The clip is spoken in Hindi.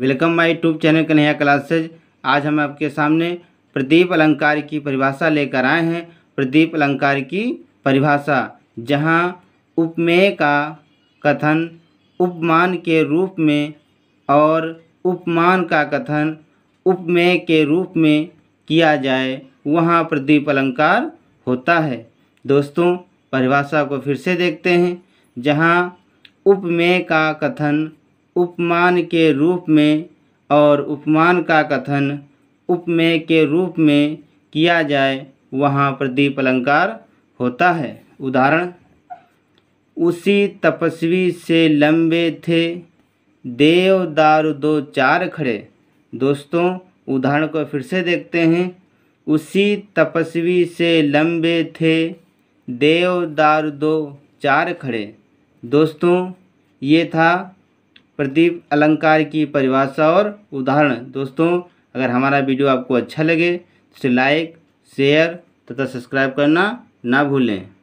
welcome my YouTube channel Kanhaiya classes आज हम आपके सामने प्रदीप अलंकार की परिभाषा लेकर आए हैं प्रदीप अलंकार की परिभाषा जहाँ उपमेय का कथन उपमान के रूप में और उपमान का कथन उपमेय के रूप में किया जाए वहाँ प्रदीप अलंकार होता है दोस्तों परिभाषा को फिर से देखते हैं जहाँ उपमेय का कथन उपमान के रूप में और उपमान का कथन उपमेय के रूप में किया जाए वहाँ प्रदीप अलंकार होता है उदाहरण उसी तपस्वी से लंबे थे देव दार दो चार खड़े दोस्तों उदाहरण को फिर से देखते हैं उसी तपस्वी से लंबे थे देव दार दो चार खड़े दोस्तों ये था प्रदीप अलंकार की परिभाषा और उदाहरण दोस्तों अगर हमारा वीडियो आपको अच्छा लगे तो लाइक शेयर तथा सब्सक्राइब करना ना भूलें